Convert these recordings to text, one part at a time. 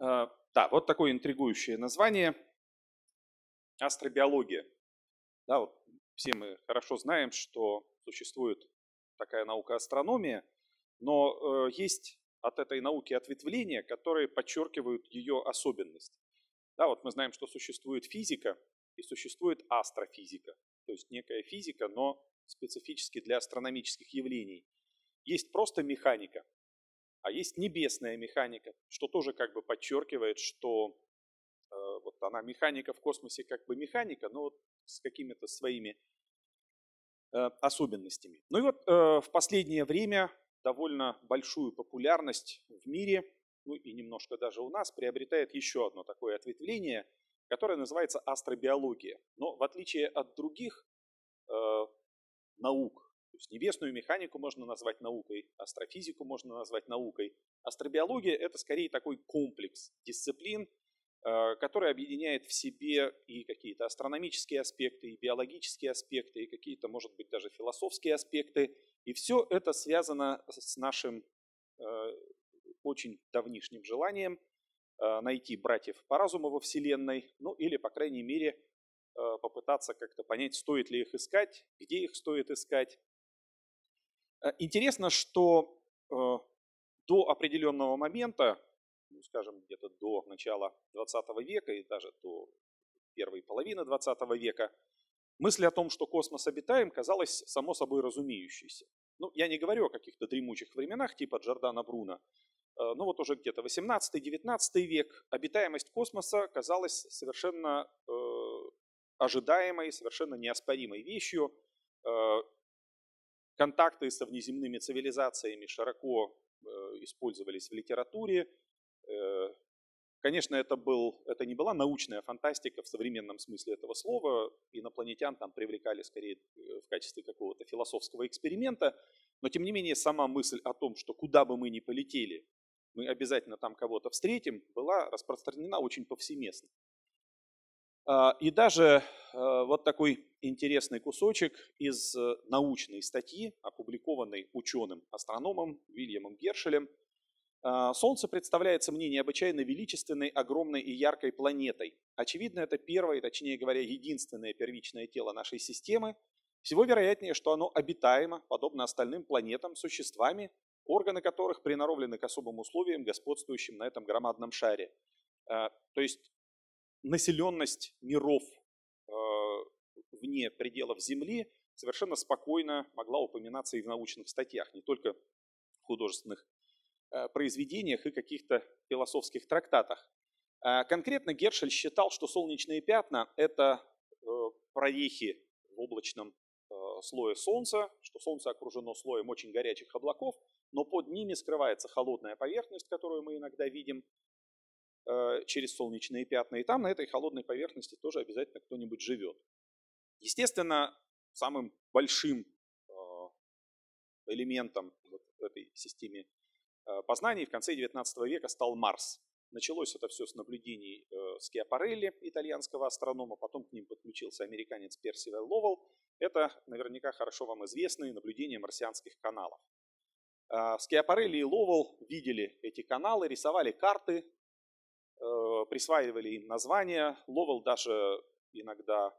Э, да, вот такое интригующее название – астробиология. Да, вот все мы хорошо знаем, что существует такая наука астрономия, но э, есть от этой науки ответвления, которые подчеркивают ее особенность. Да, вот мы знаем, что существует физика и существует астрофизика, то есть некая физика, но специфически для астрономических явлений. Есть просто механика, а есть небесная механика, что тоже как бы подчеркивает, что э, вот она механика в космосе как бы механика, но вот с какими-то своими э, особенностями. Ну и вот э, в последнее время довольно большую популярность в мире, ну и немножко даже у нас, приобретает еще одно такое ответвление, которое называется астробиология. Но в отличие от других э, наук, то есть небесную механику можно назвать наукой, астрофизику можно назвать наукой. Астробиология – это скорее такой комплекс дисциплин, э, который объединяет в себе и какие-то астрономические аспекты, и биологические аспекты, и какие-то, может быть, даже философские аспекты. И все это связано с нашим э, очень давнишним желанием э, найти братьев по разуму во Вселенной, ну или, по крайней мере, попытаться как-то понять, стоит ли их искать, где их стоит искать, Э, интересно, что э, до определенного момента, ну, скажем, где-то до начала 20 века и даже до первой половины 20 века, мысль о том, что космос обитаем, казалась само собой разумеющейся. Ну, я не говорю о каких-то дремучих временах типа Джордана Бруна. Э, но вот уже где-то 18-19 век обитаемость космоса казалась совершенно э, ожидаемой, совершенно неоспоримой вещью, э, Контакты со внеземными цивилизациями широко э, использовались в литературе. Э, конечно, это, был, это не была научная фантастика в современном смысле этого слова. Инопланетян там привлекали скорее э, в качестве какого-то философского эксперимента. Но, тем не менее, сама мысль о том, что куда бы мы ни полетели, мы обязательно там кого-то встретим, была распространена очень повсеместно. А, и даже Э, вот такой интересный кусочек из э, научной статьи, опубликованной ученым-астрономом Вильямом Гершелем. Э, Солнце представляется мне необычайно величественной, огромной и яркой планетой. Очевидно, это первое, точнее говоря, единственное первичное тело нашей системы. Всего вероятнее, что оно обитаемо, подобно остальным планетам, существами, органы которых приноровлены к особым условиям, господствующим на этом громадном шаре. То есть населенность миров вне пределов Земли, совершенно спокойно могла упоминаться и в научных статьях, не только в художественных э, произведениях и каких-то философских трактатах. А конкретно Гершель считал, что солнечные пятна – это э, прорехи в облачном э, слое Солнца, что Солнце окружено слоем очень горячих облаков, но под ними скрывается холодная поверхность, которую мы иногда видим через солнечные пятна. И там на этой холодной поверхности тоже обязательно кто-нибудь живет. Естественно, самым большим а, элементом вот этой системы а, познаний в конце XIX века стал Марс. Началось это все с наблюдений э, Скиапарелли, итальянского астронома, потом к ним подключился американец Персивер Ловел. Это наверняка хорошо вам известные наблюдения марсианских каналов. А, Скиапарелли и Ловел видели эти каналы, рисовали карты, э, присваивали им названия. Ловел даже иногда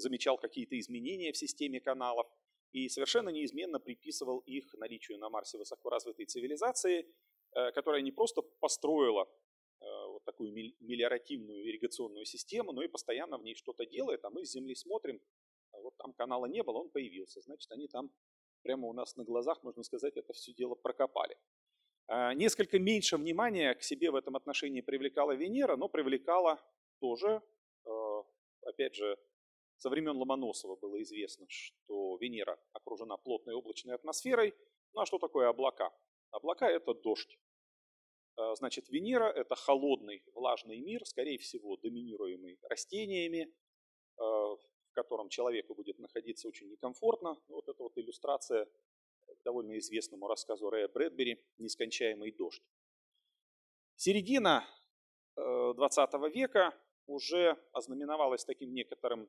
замечал какие-то изменения в системе каналов и совершенно неизменно приписывал их наличию на Марсе высокоразвитой цивилизации, э, которая не просто построила э, вот такую мелиоративную ирригационную систему, но и постоянно в ней что-то делает, а мы с Земли смотрим, а вот там канала не было, он появился, значит, они там прямо у нас на глазах, можно сказать, это все дело прокопали. А, несколько меньше внимания к себе в этом отношении привлекала Венера, но привлекала тоже, э, опять же, со времен Ломоносова было известно, что Венера окружена плотной облачной атмосферой. Ну а что такое облака? Облака – это дождь. Э, значит, Венера – это холодный, влажный мир, скорее всего, доминируемый растениями, э, в котором человеку будет находиться очень некомфортно. Ну, вот это вот иллюстрация к довольно известному рассказу Рэя Брэдбери «Нескончаемый дождь». Середина 20 э, века уже ознаменовалась таким некоторым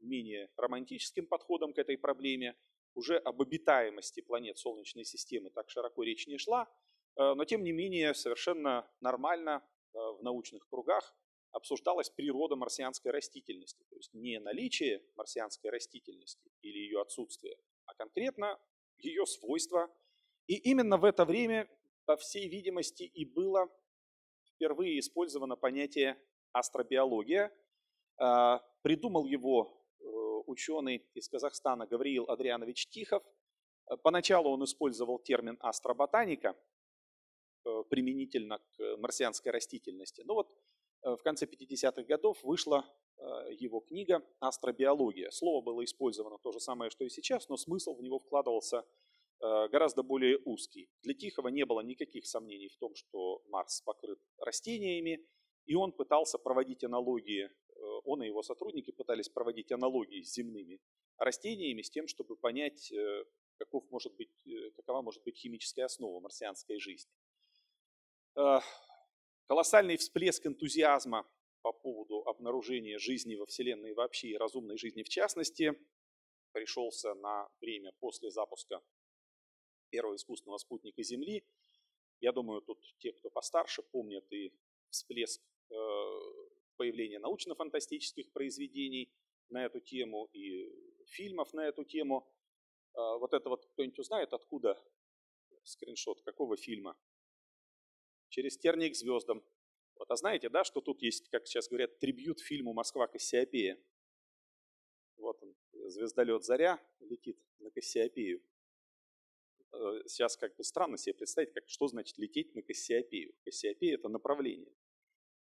менее романтическим подходом к этой проблеме. Уже об обитаемости планет Солнечной системы так широко речь не шла, э, но тем не менее совершенно нормально э, в научных кругах обсуждалась природа марсианской растительности. То есть не наличие марсианской растительности или ее отсутствие, а конкретно ее свойства. И именно в это время, по всей видимости, и было впервые использовано понятие астробиология. Э, придумал его ученый из Казахстана Гавриил Адрианович Тихов. Э, поначалу он использовал термин астроботаника э, применительно к марсианской растительности. Но вот э, в конце 50-х годов вышла его книга «Астробиология». Слово было использовано то же самое, что и сейчас, но смысл в него вкладывался гораздо более узкий. Для Тихова не было никаких сомнений в том, что Марс покрыт растениями, и он пытался проводить аналогии он и его сотрудники пытались проводить аналогии с земными растениями, с тем, чтобы понять, э, каков может быть, э, какова может быть химическая основа марсианской жизни. Э, колоссальный всплеск энтузиазма по поводу обнаружения жизни во Вселенной вообще и разумной жизни в частности пришелся на время после запуска первого искусственного спутника Земли. Я думаю, тут те, кто постарше, помнят и всплеск появление научно-фантастических произведений на эту тему и фильмов на эту тему. А, вот это вот кто-нибудь узнает, откуда скриншот, какого фильма? Через тернии к звездам. Вот, а знаете, да, что тут есть, как сейчас говорят, трибьют фильму «Москва Кассиопея». Вот он, звездолет «Заря» летит на Кассиопею. А, сейчас как бы странно себе представить, как, что значит лететь на Кассиопею. Кассиопея – это направление.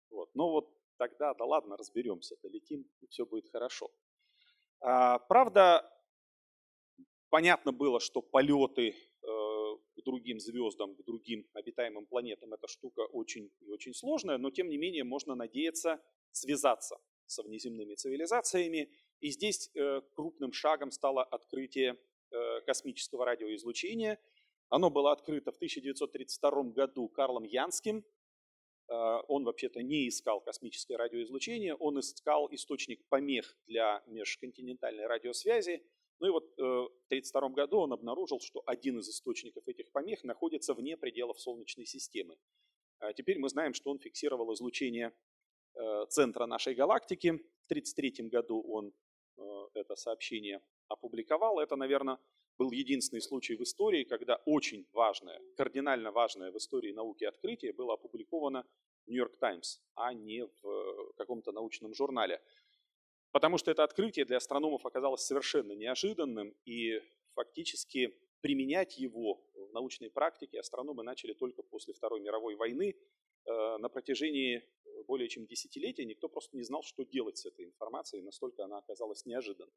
Вот. Но вот тогда, да ладно, разберемся, долетим, и все будет хорошо. А, правда, понятно было, что полеты э, к другим звездам, к другим обитаемым планетам, эта штука очень и очень сложная, но тем не менее можно надеяться связаться со внеземными цивилизациями. И здесь э, крупным шагом стало открытие э, космического радиоизлучения. Оно было открыто в 1932 году Карлом Янским, Э, он вообще-то не искал космическое радиоизлучение, он искал источник помех для межконтинентальной радиосвязи. Ну и вот э, в 1932 году он обнаружил, что один из источников этих помех находится вне пределов Солнечной системы. А теперь мы знаем, что он фиксировал излучение э, центра нашей галактики. В 1933 году он это сообщение опубликовал. Это, наверное, был единственный случай в истории, когда очень важное, кардинально важное в истории науки открытие было опубликовано в «Нью-Йорк Таймс», а не в э, каком-то научном журнале. Потому что это открытие для астрономов оказалось совершенно неожиданным, и фактически применять его в научной практике астрономы начали только после Второй мировой войны. Э, на протяжении более чем десятилетия никто просто не знал, что делать с этой информацией, настолько она оказалась неожиданной.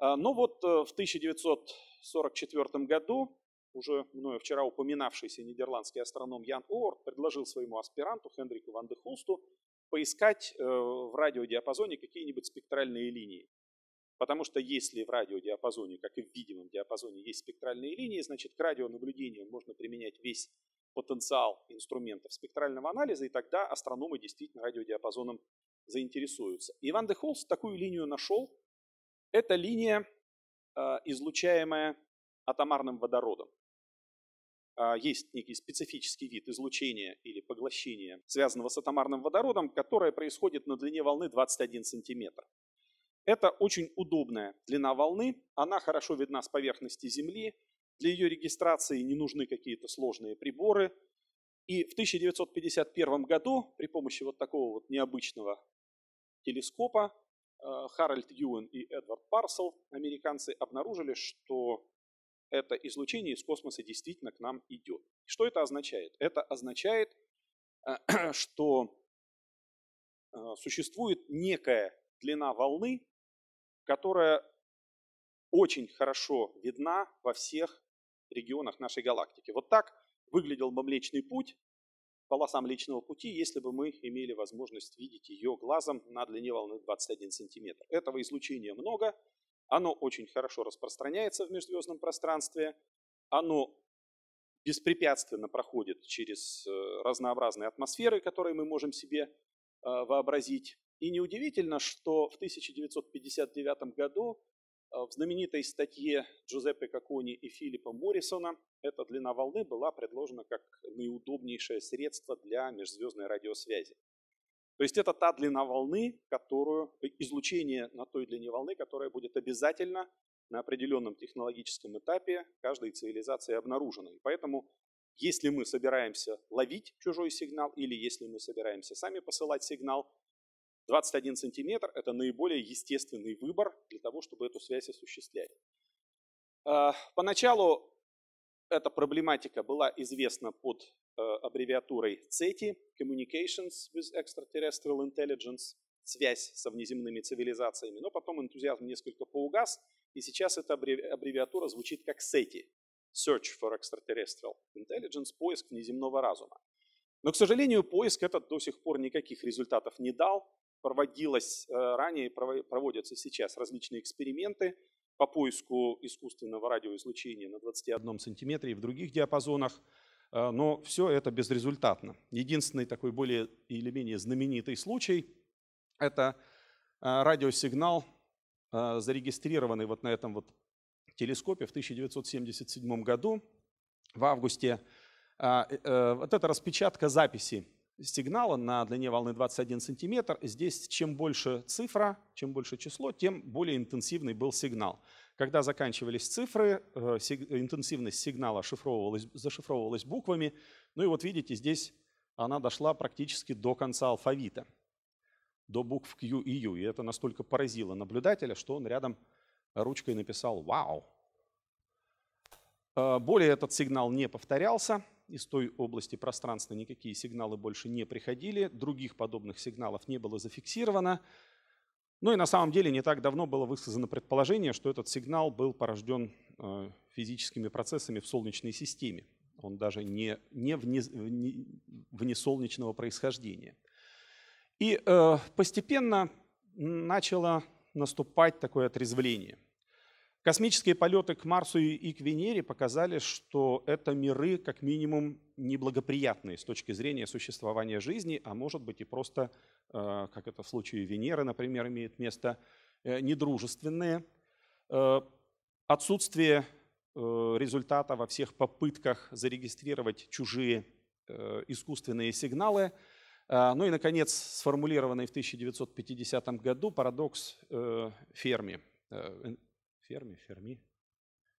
А, ну вот э, в 1944 году уже мною вчера упоминавшийся нидерландский астроном Ян Оорт предложил своему аспиранту Хендрику Ван де Холсту поискать э, в радиодиапазоне какие-нибудь спектральные линии. Потому что если в радиодиапазоне, как и в видимом диапазоне, есть спектральные линии, значит к радионаблюдению можно применять весь потенциал инструментов спектрального анализа, и тогда астрономы действительно радиодиапазоном заинтересуются. Иван де Холст такую линию нашел, это линия, а, излучаемая атомарным водородом. А, есть некий специфический вид излучения или поглощения, связанного с атомарным водородом, которое происходит на длине волны 21 сантиметр. Это очень удобная длина волны, она хорошо видна с поверхности Земли, для ее регистрации не нужны какие-то сложные приборы. И в 1951 году при помощи вот такого вот необычного телескопа Э, Харальд Юэн и Эдвард Парсел, американцы, обнаружили, что это излучение из космоса действительно к нам идет. Что это означает? Это означает, э, что э, существует некая длина волны, которая очень хорошо видна во всех регионах нашей галактики. Вот так выглядел бы Млечный Путь полосам личного пути, если бы мы имели возможность видеть ее глазом на длине волны 21 сантиметр. Этого излучения много, оно очень хорошо распространяется в межзвездном пространстве, оно беспрепятственно проходит через э, разнообразные атмосферы, которые мы можем себе э, вообразить. И неудивительно, что в 1959 году Э, в знаменитой статье Джузеппе Кокони и Филиппа Моррисона эта длина волны была предложена как наиудобнейшее средство для межзвездной радиосвязи. То есть это та длина волны, которую, э, излучение на той длине волны, которая будет обязательно на определенном технологическом этапе каждой цивилизации обнаружена. И поэтому если мы собираемся ловить чужой сигнал или если мы собираемся сами посылать сигнал, 21 сантиметр – это наиболее естественный выбор для того, чтобы эту связь осуществлять. А, поначалу эта проблематика была известна под э, аббревиатурой CETI – Communications with Extraterrestrial Intelligence – связь со внеземными цивилизациями, но потом энтузиазм несколько поугас, и сейчас эта аббревиатура звучит как SETI – Search for Extraterrestrial Intelligence – поиск внеземного разума. Но, к сожалению, поиск этот до сих пор никаких результатов не дал проводилось э, ранее, проводятся сейчас различные эксперименты по поиску искусственного радиоизлучения на 21 сантиметре и в других диапазонах, э, но все это безрезультатно. Единственный такой более или менее знаменитый случай – это э, радиосигнал, зарегистрированный вот на этом вот телескопе в 1977 году, в августе. А, вот эта распечатка записи сигнала на длине волны 21 сантиметр. Здесь чем больше цифра, чем больше число, тем более интенсивный был сигнал. Когда заканчивались цифры, э, интенсивность сигнала шифровывалась, зашифровывалась буквами. Ну и вот видите, здесь она дошла практически до конца алфавита, до букв Q и U. И это настолько поразило наблюдателя, что он рядом ручкой написал «Вау!». Э, более этот сигнал не повторялся, из той области пространства никакие сигналы больше не приходили, других подобных сигналов не было зафиксировано. Ну и на самом деле не так давно было высказано предположение, что этот сигнал был порожден э, физическими процессами в Солнечной системе. Он даже не, не вне, вне, внесолнечного происхождения. И э, постепенно начало наступать такое отрезвление – Космические полеты к Марсу и к Венере показали, что это миры как минимум неблагоприятные с точки зрения существования жизни, а может быть и просто, э, как это в случае Венеры, например, имеет место, э, недружественные. Э, отсутствие результата во всех попытках зарегистрировать чужие искусственные сигналы. Ну и, наконец, сформулированный в 1950 году парадокс Ферми Ферми, Ферми,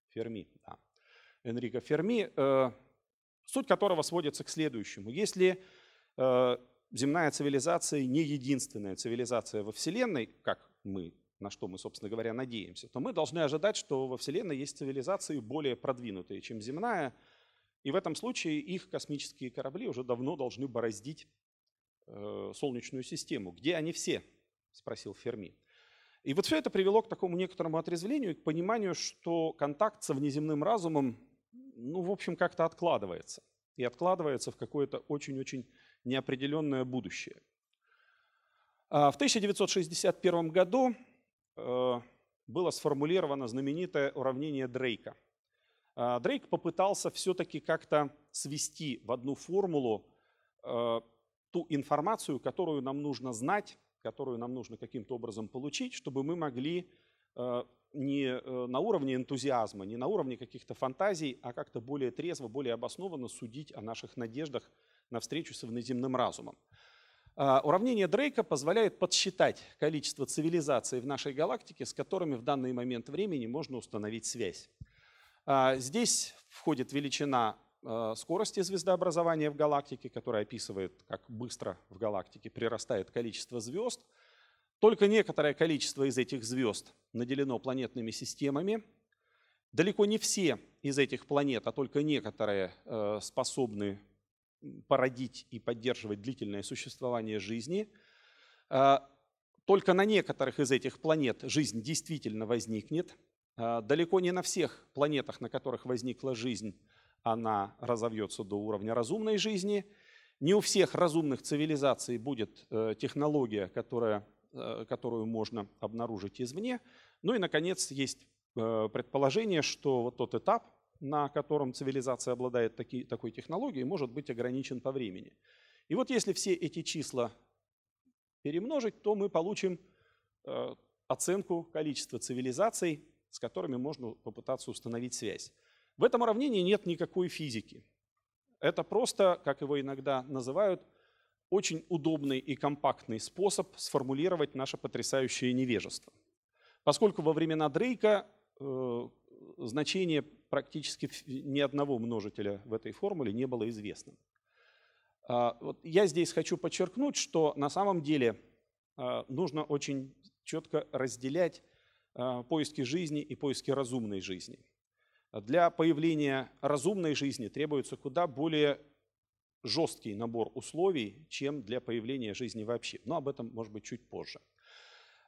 Ферми, да. Энрико Ферми, э, суть которого сводится к следующему. Если э, земная цивилизация не единственная цивилизация во Вселенной, как мы, на что мы, собственно говоря, надеемся, то мы должны ожидать, что во Вселенной есть цивилизации более продвинутые, чем земная, и в этом случае их космические корабли уже давно должны бороздить э, Солнечную систему. Где они все? – спросил Ферми. И вот все это привело к такому некоторому отрезвлению, к пониманию, что контакт со внеземным разумом, ну, в общем, как-то откладывается. И откладывается в какое-то очень-очень неопределенное будущее. А в 1961 году э, было сформулировано знаменитое уравнение Дрейка. А Дрейк попытался все-таки как-то свести в одну формулу э, ту информацию, которую нам нужно знать которую нам нужно каким-то образом получить, чтобы мы могли э, не э, на уровне энтузиазма, не на уровне каких-то фантазий, а как-то более трезво, более обоснованно судить о наших надеждах на встречу с внеземным разумом. Э, уравнение Дрейка позволяет подсчитать количество цивилизаций в нашей галактике, с которыми в данный момент времени можно установить связь. Здесь входит величина Э, скорости звездообразования в галактике, которая описывает, как быстро в галактике прирастает количество звезд. Только некоторое количество из этих звезд наделено планетными системами. Далеко не все из этих планет, а только некоторые э, способны породить и поддерживать длительное существование жизни. Э, только на некоторых из этих планет жизнь действительно возникнет. Далеко не на всех планетах, на которых возникла жизнь, она разовьется до уровня разумной жизни. Не у всех разумных цивилизаций будет э, технология, которая, э, которую можно обнаружить извне. Ну и, наконец, есть э, предположение, что вот тот этап, на котором цивилизация обладает такой технологией, может быть ограничен по времени. И вот если все эти числа перемножить, то мы получим оценку количества цивилизаций, с которыми можно попытаться установить связь. В этом уравнении нет никакой физики. Это просто, как его иногда называют, очень удобный и компактный способ сформулировать наше потрясающее невежество. Поскольку во времена Дрейка э, значение практически ни одного множителя в этой формуле не было известным. Э, вот я здесь хочу подчеркнуть, что на самом деле э, нужно очень четко разделять э, поиски жизни и поиски разумной жизни. Для появления разумной жизни требуется куда более жесткий набор условий, чем для появления жизни вообще. Но об этом, может быть, чуть позже.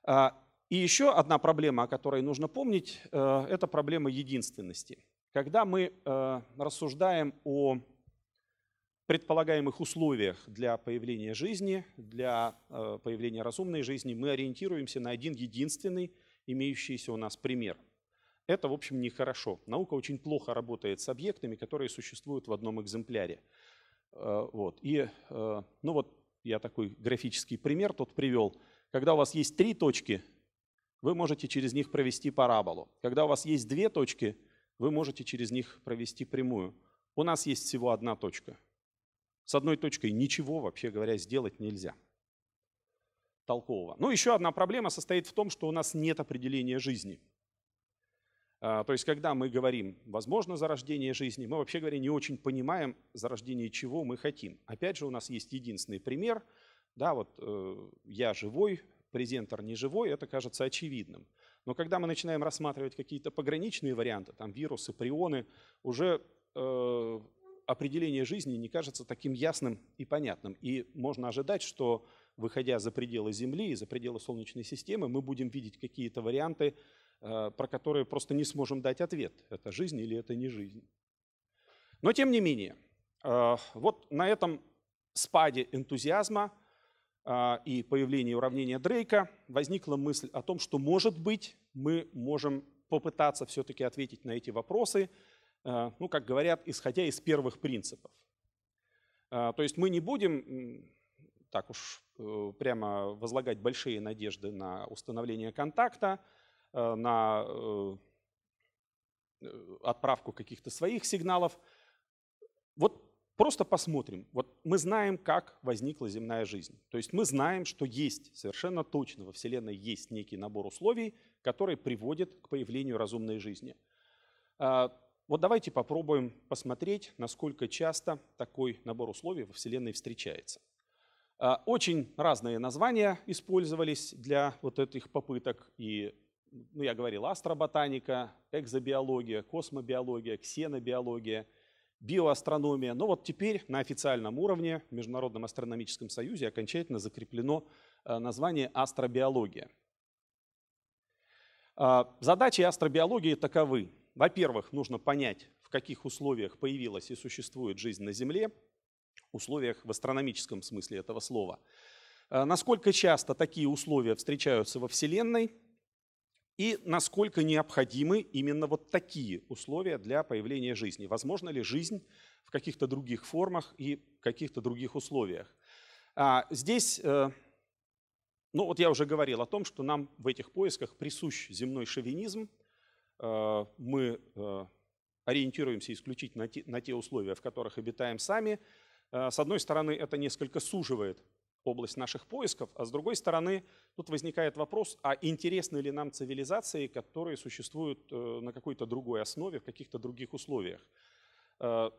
А, и еще одна проблема, о которой нужно помнить, э, это проблема единственности. Когда мы э, рассуждаем о предполагаемых условиях для появления жизни, для э, появления разумной жизни, мы ориентируемся на один единственный имеющийся у нас пример – это, в общем, нехорошо. Наука очень плохо работает с объектами, которые существуют в одном экземпляре. Э, вот. И, э, ну вот, я такой графический пример тут привел. Когда у вас есть три точки, вы можете через них провести параболу. Когда у вас есть две точки, вы можете через них провести прямую. У нас есть всего одна точка. С одной точкой ничего, вообще говоря, сделать нельзя. Толкового. Ну, еще одна проблема состоит в том, что у нас нет определения жизни. А, то есть, когда мы говорим «возможно зарождение жизни», мы вообще говоря не очень понимаем, зарождение чего мы хотим. Опять же, у нас есть единственный пример. Да, вот э, я живой, презентор не живой, это кажется очевидным. Но когда мы начинаем рассматривать какие-то пограничные варианты, там вирусы, прионы, уже э, определение жизни не кажется таким ясным и понятным. И можно ожидать, что выходя за пределы Земли и за пределы Солнечной системы, мы будем видеть какие-то варианты, Э, про которые просто не сможем дать ответ, это жизнь или это не жизнь. Но тем не менее, э, вот на этом спаде энтузиазма э, и появлении уравнения Дрейка возникла мысль о том, что, может быть, мы можем попытаться все-таки ответить на эти вопросы, ну, как говорят, исходя из первых принципов. То есть мы не будем так уж прямо возлагать большие надежды на установление контакта, Э, на э, э, отправку каких-то своих сигналов. Вот просто посмотрим. Вот мы знаем, как возникла земная жизнь. То есть мы знаем, что есть, совершенно точно во Вселенной есть некий набор условий, которые приводят к появлению разумной жизни. А, вот давайте попробуем посмотреть, насколько часто такой набор условий во Вселенной встречается. А, очень разные названия использовались для вот этих попыток, и ну, я говорил, астроботаника, экзобиология, космобиология, ксенобиология, биоастрономия. Но вот теперь на официальном уровне в Международном астрономическом союзе окончательно закреплено э, название астробиология. А, задачи астробиологии таковы. Во-первых, нужно понять, в каких условиях появилась и существует жизнь на Земле, условиях в астрономическом смысле этого слова. Э, насколько часто такие условия встречаются во Вселенной, и насколько необходимы именно вот такие условия для появления жизни. Возможно ли жизнь в каких-то других формах и каких-то других условиях. А здесь, э, ну вот я уже говорил о том, что нам в этих поисках присущ земной шовинизм. Э, мы э, ориентируемся исключительно на те условия, в которых обитаем сами. С одной стороны, это несколько суживает область наших поисков, а с другой стороны, тут возникает вопрос, а интересны ли нам цивилизации, которые существуют э, на какой-то другой основе, в каких-то других условиях. Э,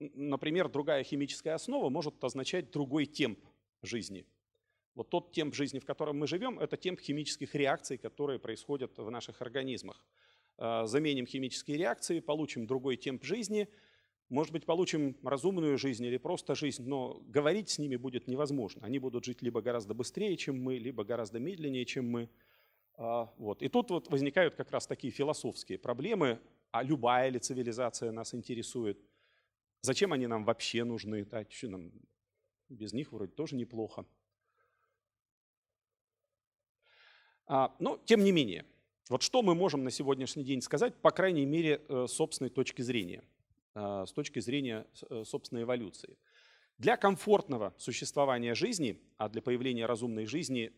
например, другая химическая основа может означать другой темп жизни. Вот тот темп жизни, в котором мы живем, это темп химических реакций, которые происходят в наших организмах. Э, заменим химические реакции, получим другой темп жизни – может быть, получим разумную жизнь или просто жизнь, но говорить с ними будет невозможно. Они будут жить либо гораздо быстрее, чем мы, либо гораздо медленнее, чем мы. А, вот. И тут вот возникают как раз такие философские проблемы, а любая ли цивилизация нас интересует, зачем они нам вообще нужны, да, что нам без них вроде тоже неплохо. А, но тем не менее, вот что мы можем на сегодняшний день сказать, по крайней мере, э, собственной точки зрения. Э, с точки зрения э, собственной эволюции. Для комфортного существования жизни, а для появления разумной жизни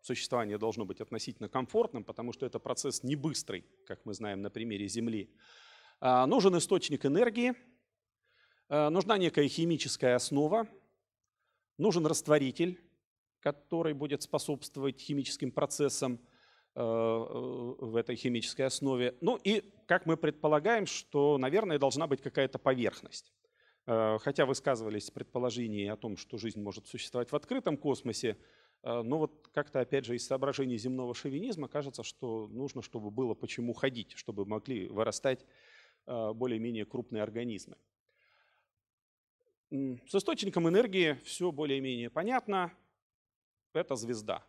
существование должно быть относительно комфортным, потому что это процесс не быстрый, как мы знаем на примере Земли, э, нужен источник энергии, нужна некая химическая основа, нужен растворитель, который будет способствовать химическим процессам – Э, в этой химической основе. Ну и, как мы предполагаем, что, наверное, должна быть какая-то поверхность. Э, хотя высказывались предположения о том, что жизнь может существовать в открытом космосе, э, но вот как-то, опять же, из соображений земного шовинизма кажется, что нужно, чтобы было почему ходить, чтобы могли вырастать более-менее крупные организмы. С источником энергии все более-менее понятно. Это звезда.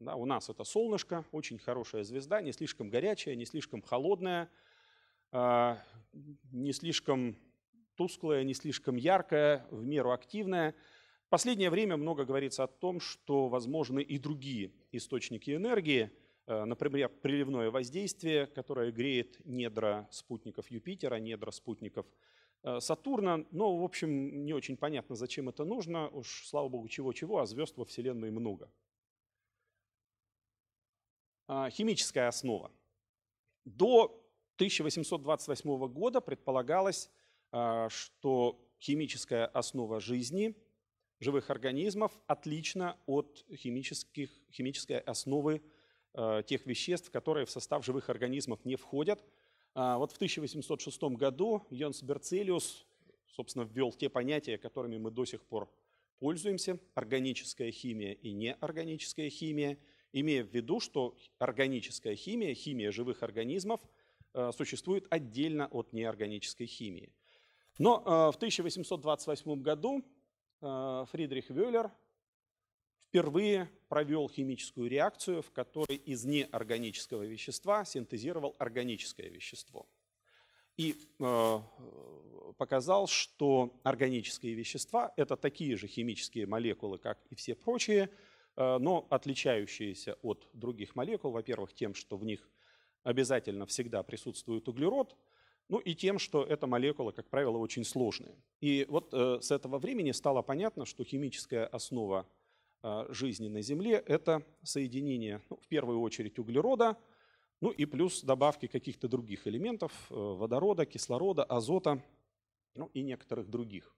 Да, у нас это солнышко, очень хорошая звезда, не слишком горячая, не слишком холодная, а, не слишком тусклая, не слишком яркая, в меру активная. В последнее время много говорится о том, что возможны и другие источники энергии, э, например, приливное воздействие, которое греет недра спутников Юпитера, недра спутников э, Сатурна. Но, в общем, не очень понятно, зачем это нужно. Уж, слава богу, чего-чего, а звезд во Вселенной много. А, химическая основа. До 1828 года предполагалось, а, что химическая основа жизни живых организмов отлична от химических, химической основы а, тех веществ, которые в состав живых организмов не входят. Вот в 1806 году Йонс Берцелиус, собственно, ввел те понятия, которыми мы до сих пор пользуемся – органическая химия и неорганическая химия имея в виду, что органическая химия, химия живых организмов э, существует отдельно от неорганической химии. Но э, в 1828 году э, Фридрих Вёллер впервые провел химическую реакцию, в которой из неорганического вещества синтезировал органическое вещество. И показал, что органические вещества – это такие же химические молекулы, как и все прочие, Э, но отличающиеся от других молекул, во-первых, тем, что в них обязательно всегда присутствует углерод, ну и тем, что эта молекула, как правило, очень сложная. И вот э, с этого времени стало понятно, что химическая основа э, жизни на Земле – это соединение, ну, в первую очередь, углерода, ну и плюс добавки каких-то других элементов водорода, кислорода, азота, ну и некоторых других.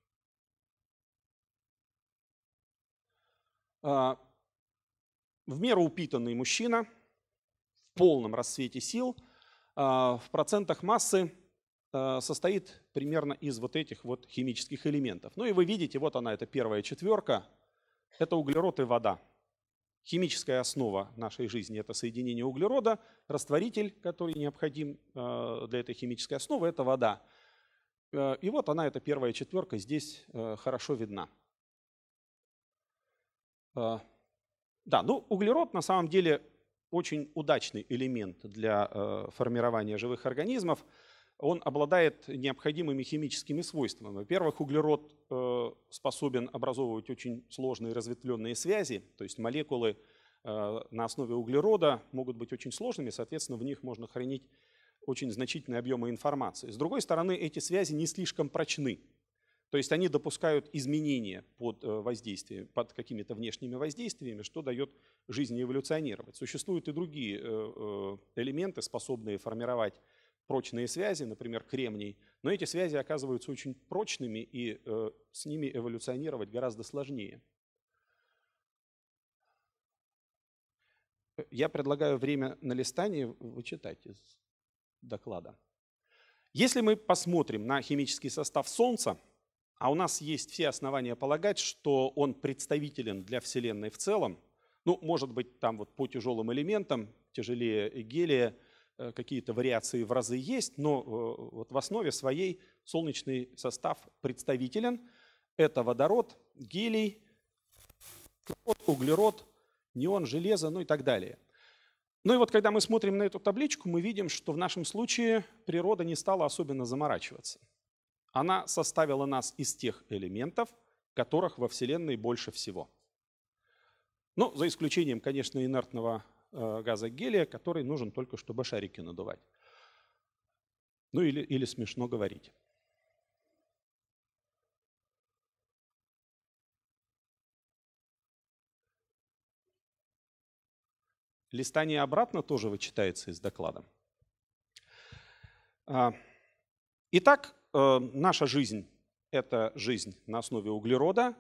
А, в меру упитанный мужчина, в полном расцвете сил, а, в процентах массы а, состоит примерно из вот этих вот химических элементов. Ну и вы видите, вот она, это первая четверка, это углерод и вода. Химическая основа нашей жизни – это соединение углерода, растворитель, который необходим а, для этой химической основы – это вода. И вот она, эта первая четверка, здесь хорошо видна. Да, ну углерод на самом деле очень удачный элемент для э, формирования живых организмов. Он обладает необходимыми химическими свойствами. Во-первых, углерод э, способен образовывать очень сложные разветвленные связи, то есть молекулы э, на основе углерода могут быть очень сложными, соответственно, в них можно хранить очень значительные объемы информации. С другой стороны, эти связи не слишком прочны. То есть они допускают изменения под э, воздействием, под какими-то внешними воздействиями, что дает жизни эволюционировать. Существуют и другие э, э, элементы, способные формировать прочные связи, например, кремний, но эти связи оказываются очень прочными и с ними эволюционировать гораздо сложнее. Я предлагаю время на листание вычитать из доклада. Если мы посмотрим на химический состав Солнца, а у нас есть все основания полагать, что он представителен для Вселенной в целом. Ну, может быть, там вот по тяжелым элементам, тяжелее гелия, э, какие-то вариации в разы есть, но э, вот в основе своей солнечный состав представителен. Это водород, гелий, углерод, неон, железо, ну и так далее. Ну и вот когда мы смотрим на эту табличку, мы видим, что в нашем случае природа не стала особенно заморачиваться. Она составила нас из тех элементов, которых во Вселенной больше всего. Ну, за исключением, конечно, инертного э, газа гелия, который нужен только, чтобы шарики надувать. Ну или, или смешно говорить. Листание обратно тоже вычитается из доклада. А, итак, Э, наша жизнь – это жизнь на основе углерода,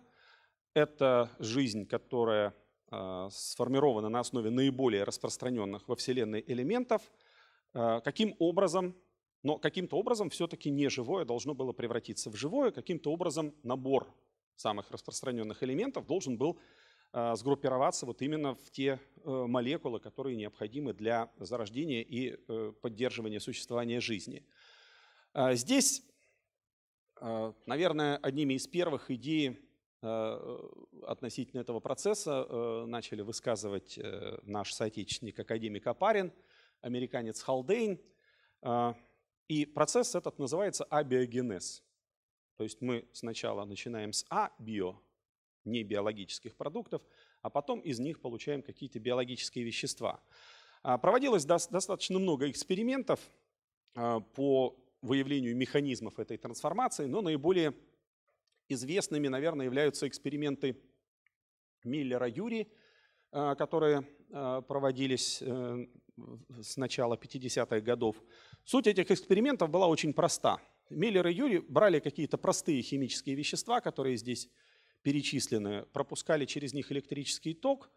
это жизнь, которая э, сформирована на основе наиболее распространенных во Вселенной элементов. Э, каким образом, но каким-то образом все-таки неживое должно было превратиться в живое, каким-то образом набор самых распространенных элементов должен был сгруппироваться вот именно в те молекулы, которые необходимы для зарождения и поддерживания существования жизни. Здесь Э, наверное, одними из первых идей э, относительно этого процесса э, начали высказывать наш соотечественник, академик Апарин, американец Халдейн. И процесс этот называется абиогенез. То есть мы сначала начинаем с абио, не биологических продуктов, а потом из них получаем какие-то биологические вещества. Проводилось достаточно много экспериментов по выявлению механизмов этой трансформации, но наиболее известными, наверное, являются эксперименты Миллера-Юри, э, которые э, проводились э, с начала 50-х годов. Суть этих экспериментов была очень проста. Миллер и Юри брали какие-то простые химические вещества, которые здесь перечислены, пропускали через них электрический ток,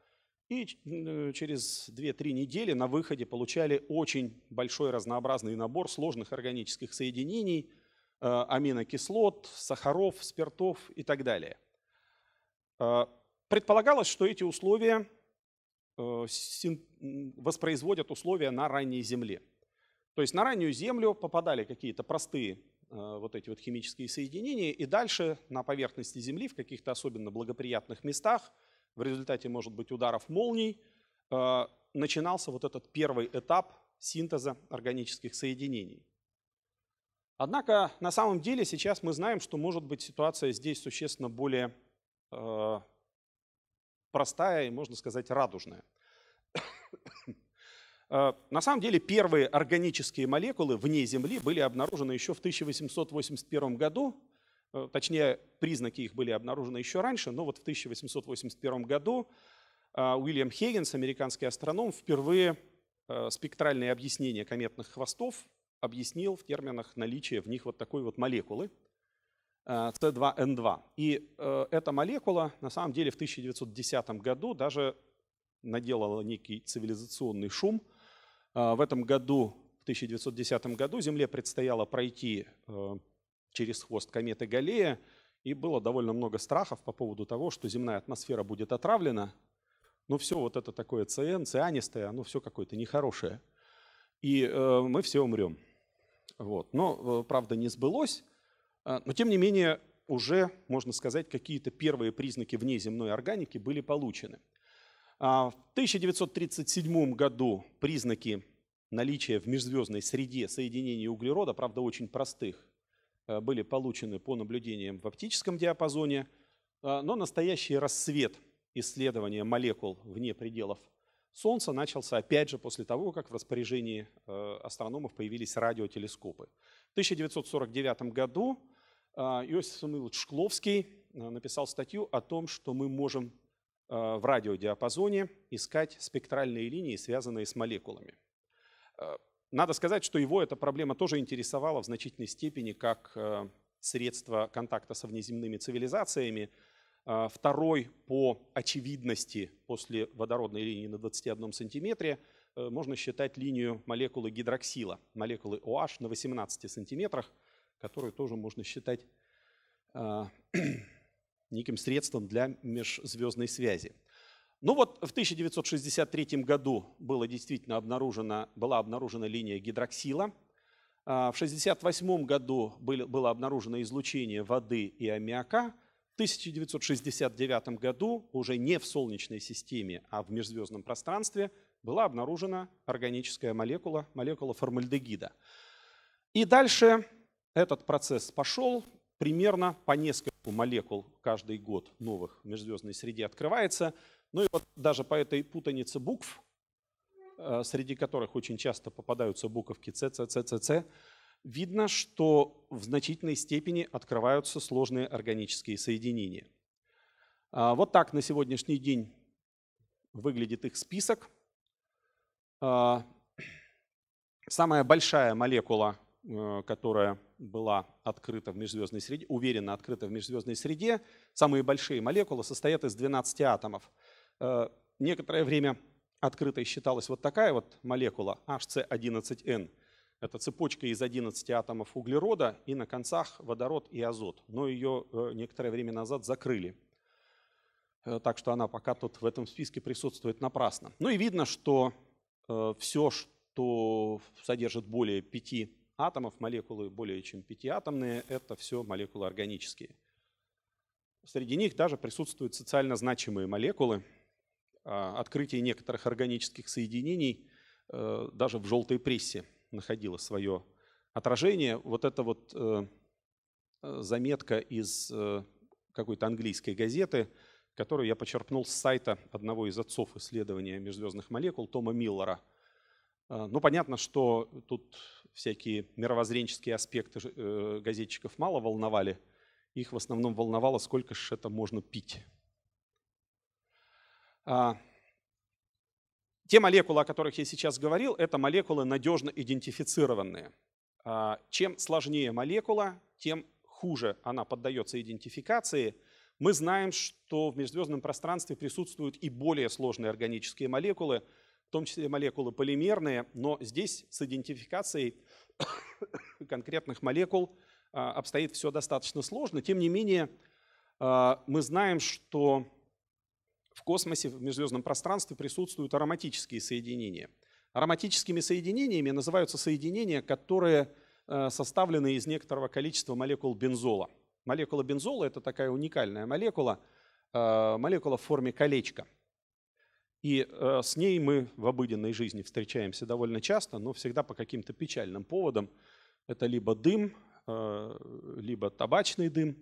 и э, через 2-3 недели на выходе получали очень большой разнообразный набор сложных органических соединений, э, аминокислот, сахаров, спиртов и так далее. Э, предполагалось, что эти условия воспроизводят условия на ранней земле. То есть на раннюю землю попадали какие-то простые вот эти вот химические соединения, и дальше на поверхности земли в каких-то особенно благоприятных местах – в результате, может быть, ударов молний, э, начинался вот этот первый этап синтеза органических соединений. Однако на самом деле сейчас мы знаем, что может быть ситуация здесь существенно более э, простая и, можно сказать, радужная. Э, на самом деле первые органические молекулы вне Земли были обнаружены еще в 1881 году Э, точнее, признаки их были обнаружены еще раньше, но вот в 1881 году а, Уильям Хейгенс, американский астроном, впервые э, спектральные объяснения кометных хвостов объяснил в терминах наличия в них вот такой вот молекулы C2N2. Э, И эта молекула на самом деле в 1910 году даже наделала некий цивилизационный шум. А, в этом году, в 1910 году Земле предстояло пройти через хвост кометы Галлея, и было довольно много страхов по поводу того, что земная атмосфера будет отравлена. Но ну, все вот это такое циан, цианистое, оно все какое-то нехорошее. И э, мы все умрем. Вот. Но, э, правда, не сбылось. А, но, тем не менее, уже, можно сказать, какие-то первые признаки внеземной органики были получены. А, в 1937 году признаки наличия в межзвездной среде соединений углерода, правда, очень простых, Э, были получены по наблюдениям в оптическом диапазоне, э, но настоящий рассвет исследования молекул вне пределов Солнца начался опять же после того, как в распоряжении э, астрономов появились радиотелескопы. В 1949 году Иосиф Самуилович Шкловский написал статью о том, что мы можем в радиодиапазоне искать спектральные линии, связанные с молекулами. Надо сказать, что его эта проблема тоже интересовала в значительной степени как э, средство контакта со внеземными цивилизациями. Э, второй по очевидности после водородной линии на 21 сантиметре э, можно считать линию молекулы гидроксила, молекулы OH на 18 сантиметрах, которую тоже можно считать неким средством для межзвездной связи. Ну вот в 1963 году было действительно обнаружено, была обнаружена линия гидроксила. А в 1968 году было обнаружено излучение воды и аммиака. В 1969 году уже не в Солнечной системе, а в межзвездном пространстве была обнаружена органическая молекула, молекула формальдегида. И дальше этот процесс пошел примерно по нескольку молекул каждый год новых в межзвездной среде открывается. Ну и вот даже по этой путанице букв, э, среди которых очень часто попадаются буковки С, С, С, С, видно, что в значительной степени открываются сложные органические соединения. А, вот так на сегодняшний день выглядит их список. А, самая большая молекула, э, которая была открыта в межзвездной среде, уверенно открыта в межзвездной среде, самые большие молекулы состоят из 12 атомов. Э, некоторое время открытой считалась вот такая вот молекула HC11N. Это цепочка из 11 атомов углерода и на концах водород и азот. Но ее э, некоторое время назад закрыли. Э, так что она пока тут в этом списке присутствует напрасно. Ну и видно, что все, что содержит более 5 атомов, молекулы более чем 5 атомные, это все молекулы органические. Среди них даже присутствуют социально значимые молекулы, а, открытие некоторых органических соединений э, даже в желтой прессе находило свое отражение. Вот эта вот э, заметка из э, какой-то английской газеты, которую я почерпнул с сайта одного из отцов исследования межзвездных молекул Тома Миллера. Ну, понятно, что тут всякие мировоззренческие аспекты газетчиков мало волновали. Их в основном волновало, сколько же это можно пить. А, те молекулы, о которых я сейчас говорил, это молекулы надежно идентифицированные. А, чем сложнее молекула, тем хуже она поддается идентификации. Мы знаем, что в межзвездном пространстве присутствуют и более сложные органические молекулы, в том числе молекулы полимерные, но здесь с идентификацией конкретных молекул а, обстоит все достаточно сложно. Тем не менее, мы знаем, что в космосе, в межзвездном пространстве присутствуют ароматические соединения. Ароматическими соединениями называются соединения, которые э, составлены из некоторого количества молекул бензола. Молекула бензола – это такая уникальная молекула, э, молекула в форме колечка. И э, с ней мы в обыденной жизни встречаемся довольно часто, но всегда по каким-то печальным поводам. Это либо дым, либо табачный дым,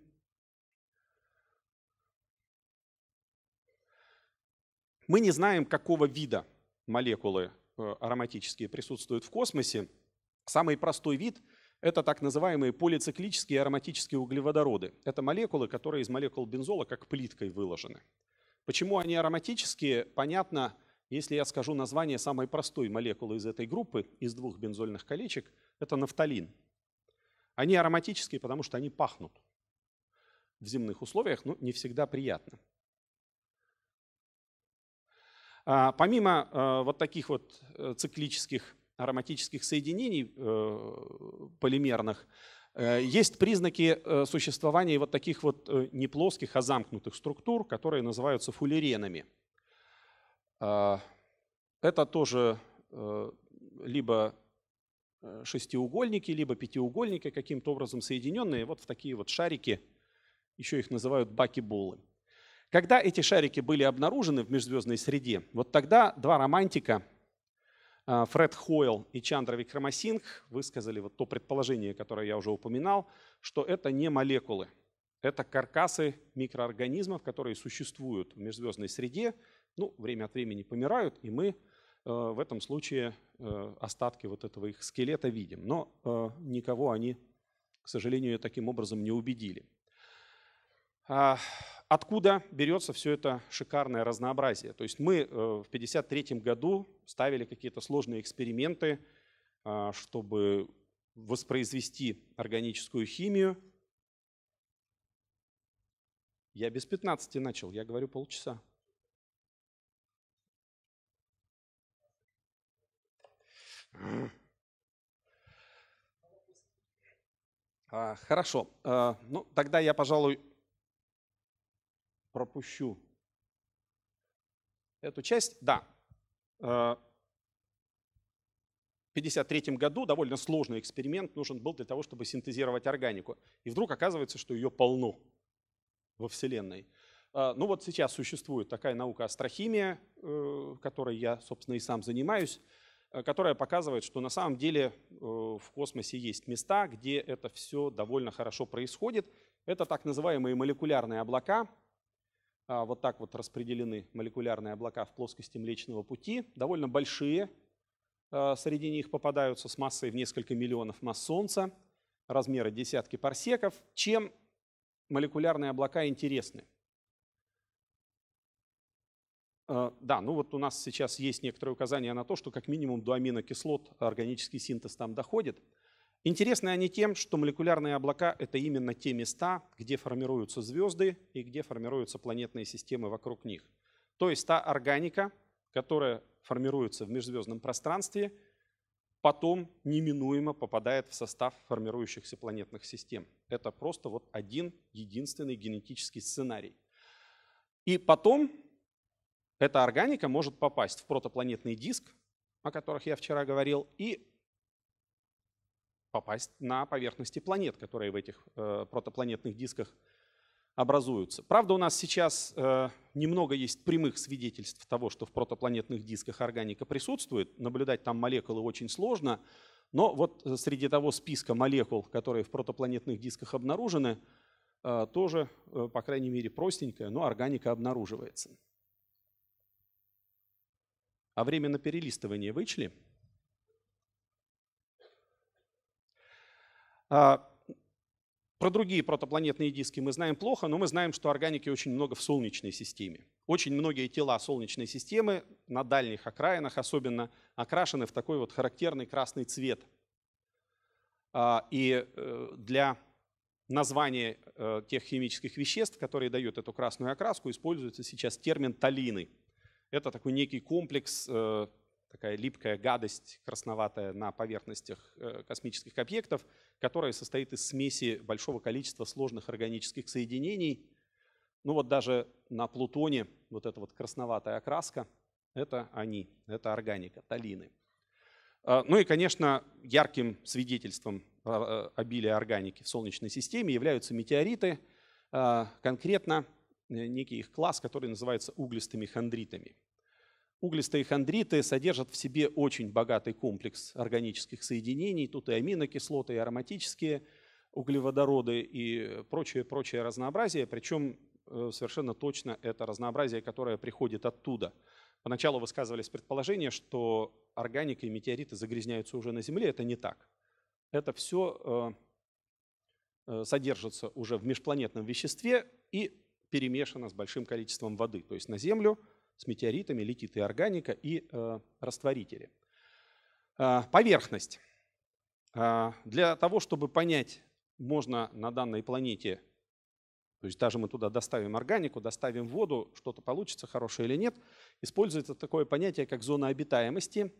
Мы не знаем, какого вида молекулы э, ароматические присутствуют в космосе. Самый простой вид – это так называемые полициклические ароматические углеводороды. Это молекулы, которые из молекул бензола как плиткой выложены. Почему они ароматические, понятно, если я скажу название самой простой молекулы из этой группы, из двух бензольных колечек, это нафталин. Они ароматические, потому что они пахнут в земных условиях, но ну, не всегда приятно. А, помимо а, вот таких вот э, циклических ароматических соединений э, полимерных, э, есть признаки существования вот таких вот не плоских, а замкнутых структур, которые называются фуллеренами. А, это тоже либо шестиугольники, либо пятиугольники, каким-то образом соединенные вот в такие вот шарики, еще их называют бакеболы. Когда эти шарики были обнаружены в межзвездной среде, вот тогда два романтика, а, Фред Хойл и Чандра Викрамасингх, высказали вот то предположение, которое я уже упоминал, что это не молекулы, это каркасы микроорганизмов, которые существуют в межзвездной среде, ну, время от времени помирают, и мы э, в этом случае э, остатки вот этого их скелета видим. Но э, никого они, к сожалению, таким образом не убедили. А, откуда берется все это шикарное разнообразие? То есть мы э, в 1953 году ставили какие-то сложные эксперименты, а, чтобы воспроизвести органическую химию. Я без 15 начал, я говорю полчаса. А, хорошо. Ну, тогда я, пожалуй, пропущу эту часть. Да, э, в 1953 году довольно сложный эксперимент нужен был для того, чтобы синтезировать органику. И вдруг оказывается, что ее полно во Вселенной. Э, ну вот сейчас существует такая наука астрохимия, э, которой я, собственно, и сам занимаюсь, которая показывает, что на самом деле в космосе есть места, где это все довольно хорошо происходит. Это так называемые молекулярные облака, а, вот так вот распределены молекулярные облака в плоскости Млечного Пути. Довольно большие. А, среди них попадаются с массой в несколько миллионов масс Солнца, размеры десятки парсеков. Чем молекулярные облака интересны? А, да, ну вот у нас сейчас есть некоторые указания на то, что как минимум до аминокислот органический синтез там доходит. Интересны они тем, что молекулярные облака — это именно те места, где формируются звезды и где формируются планетные системы вокруг них. То есть та органика, которая формируется в межзвездном пространстве, потом неминуемо попадает в состав формирующихся планетных систем. Это просто вот один единственный генетический сценарий. И потом эта органика может попасть в протопланетный диск, о которых я вчера говорил, и попасть на поверхности планет, которые в этих э, протопланетных дисках образуются. Правда, у нас сейчас э, немного есть прямых свидетельств того, что в протопланетных дисках органика присутствует. Наблюдать там молекулы очень сложно, но вот э, среди того списка молекул, которые в протопланетных дисках обнаружены, тоже, по крайней мере, простенькая, но органика обнаруживается. А время на перелистывание вычли – А, про другие протопланетные диски мы знаем плохо, но мы знаем, что органики очень много в Солнечной системе. Очень многие тела Солнечной системы на дальних окраинах особенно окрашены в такой вот характерный красный цвет. А, и э, для названия э, тех химических веществ, которые дают эту красную окраску, используется сейчас термин талины. Это такой некий комплекс э, такая липкая гадость красноватая на поверхностях э, космических объектов, которая состоит из смеси большого количества сложных органических соединений. Ну вот даже на Плутоне вот эта вот красноватая окраска — это они, это органика, талины. А, ну и, конечно, ярким свидетельством а, а, обилия органики в Солнечной системе являются метеориты, конкретно э, некий их класс, который называется углистыми хондритами. Углистые хондриты содержат в себе очень богатый комплекс органических соединений. Тут и аминокислоты, и ароматические углеводороды и прочее-прочее разнообразие. Причем э, совершенно точно это разнообразие, которое приходит оттуда. Поначалу высказывались предположения, что органика и метеориты загрязняются уже на Земле. Это не так. Это все э, э, содержится уже в межпланетном веществе и перемешано с большим количеством воды. То есть на Землю с метеоритами, летит и органика, и э, растворители. Э, поверхность. Э, для того, чтобы понять, можно на данной планете, то есть даже мы туда доставим органику, доставим воду, что-то получится, хорошее или нет, используется такое понятие, как зона обитаемости.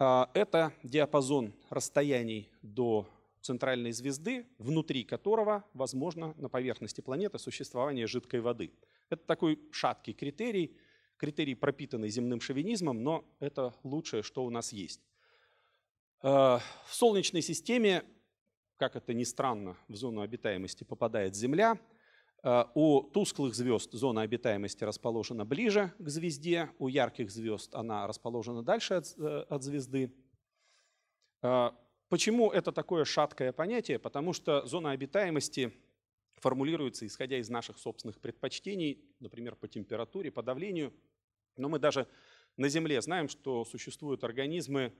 Э, это диапазон расстояний до центральной звезды, внутри которого возможно на поверхности планеты существование жидкой воды. Это такой шаткий критерий, Критерий, пропитанный земным шовинизмом, но это лучшее, что у нас есть. Э, в Солнечной системе, как это ни странно, в зону обитаемости попадает Земля. Э, у тусклых звезд зона обитаемости расположена ближе к звезде, у ярких звезд она расположена дальше от э, звезды. Почему это такое шаткое понятие? Потому что зона обитаемости формулируется исходя из наших собственных предпочтений, например, по температуре, по давлению – но мы даже на Земле знаем, что существуют организмы,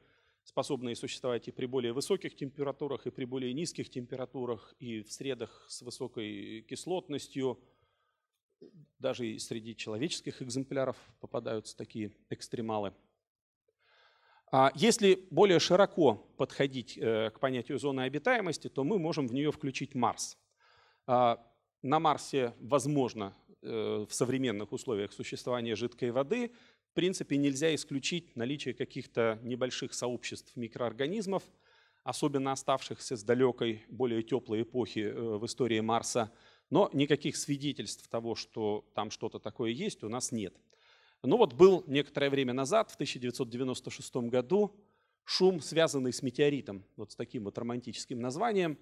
способные существовать и при более высоких температурах, и при более низких температурах, и в средах с высокой кислотностью. Даже и среди человеческих экземпляров попадаются такие экстремалы. А если более широко подходить э, к понятию зоны обитаемости, то мы можем в нее включить Марс. А, на Марсе возможно Э, в современных условиях существования жидкой воды, в принципе, нельзя исключить наличие каких-то небольших сообществ микроорганизмов, особенно оставшихся с далекой, более теплой эпохи э, в истории Марса, но никаких свидетельств того, что там что-то такое есть, у нас нет. Но вот был некоторое время назад, в 1996 году, шум, связанный с метеоритом, вот с таким вот романтическим названием.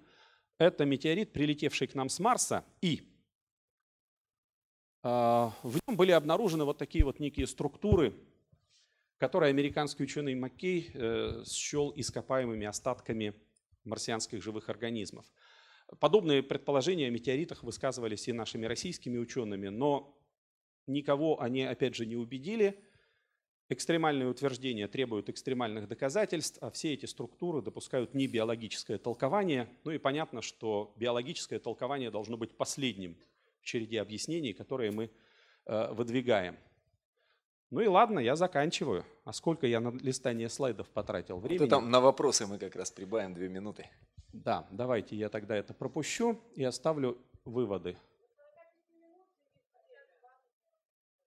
Это метеорит, прилетевший к нам с Марса, и а, в нем были обнаружены вот такие вот некие структуры, которые американский ученый Маккей э, счел ископаемыми остатками марсианских живых организмов. Подобные предположения о метеоритах высказывались и нашими российскими учеными, но никого они, опять же, не убедили. Экстремальные утверждения требуют экстремальных доказательств, а все эти структуры допускают не биологическое толкование. Ну и понятно, что биологическое толкование должно быть последним череде объяснений, которые мы э, выдвигаем. Ну и ладно, я заканчиваю. А сколько я на листание слайдов потратил времени? Вот там на вопросы мы как раз прибавим две минуты. Да, давайте я тогда это пропущу и оставлю выводы.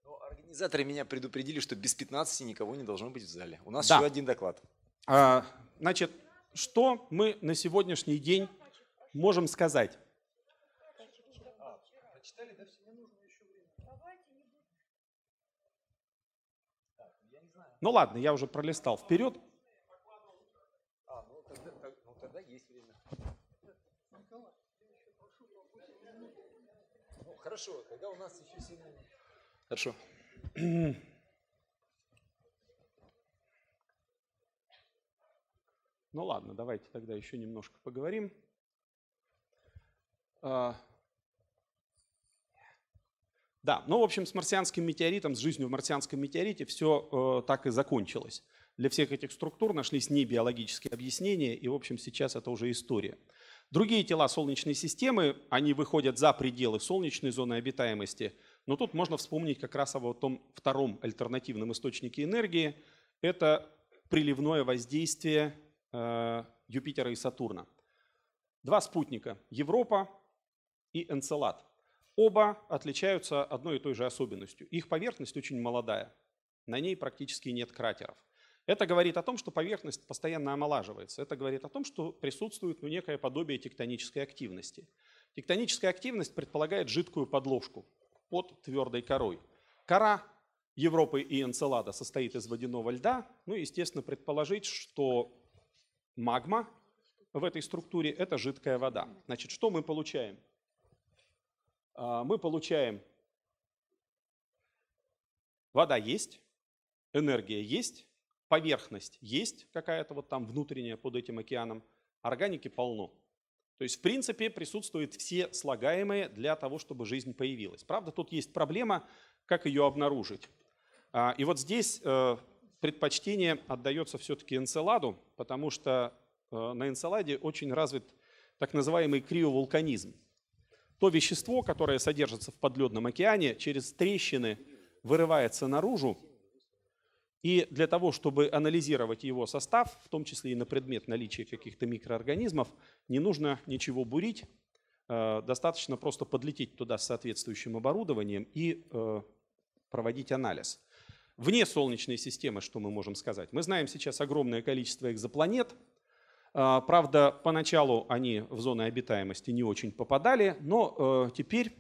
Но организаторы меня предупредили, что без 15 никого не должно быть в зале. У нас да. еще один доклад. А, значит, что мы на сегодняшний день можем сказать? Ну ладно, я уже пролистал вперед. А, ну тогда, так, ну тогда есть время. Ну, хорошо, тогда у нас еще 7 минут. Хорошо. Ну ладно, давайте тогда еще немножко поговорим. А, да, ну, в общем, с марсианским метеоритом, с жизнью в марсианском метеорите все э, так и закончилось. Для всех этих структур нашлись небиологические объяснения, и, в общем, сейчас это уже история. Другие тела Солнечной системы, они выходят за пределы Солнечной зоны обитаемости, но тут можно вспомнить как раз о том втором альтернативном источнике энергии. Это приливное воздействие э, Юпитера и Сатурна. Два спутника – Европа и Энцелад. Оба отличаются одной и той же особенностью. Их поверхность очень молодая, на ней практически нет кратеров. Это говорит о том, что поверхность постоянно омолаживается. Это говорит о том, что присутствует ну, некое подобие тектонической активности. Тектоническая активность предполагает жидкую подложку под твердой корой. Кора Европы и Энцелада состоит из водяного льда. Ну и, естественно, предположить, что магма в этой структуре – это жидкая вода. Значит, что мы получаем? А, мы получаем вода есть, энергия есть, поверхность есть какая-то вот там внутренняя под этим океаном, органики полно. То есть, в принципе, присутствуют все слагаемые для того, чтобы жизнь появилась. Правда, тут есть проблема, как ее обнаружить. А, и вот здесь э, предпочтение отдается все-таки энцеладу, потому что э, на энцеладе очень развит так называемый криовулканизм то вещество, которое содержится в подледном океане, через трещины вырывается наружу. И для того, чтобы анализировать его состав, в том числе и на предмет наличия каких-то микроорганизмов, не нужно ничего бурить, э, достаточно просто подлететь туда с соответствующим оборудованием и э, проводить анализ. Вне Солнечной системы что мы можем сказать? Мы знаем сейчас огромное количество экзопланет – а, правда, поначалу они в зоны обитаемости не очень попадали, но э, теперь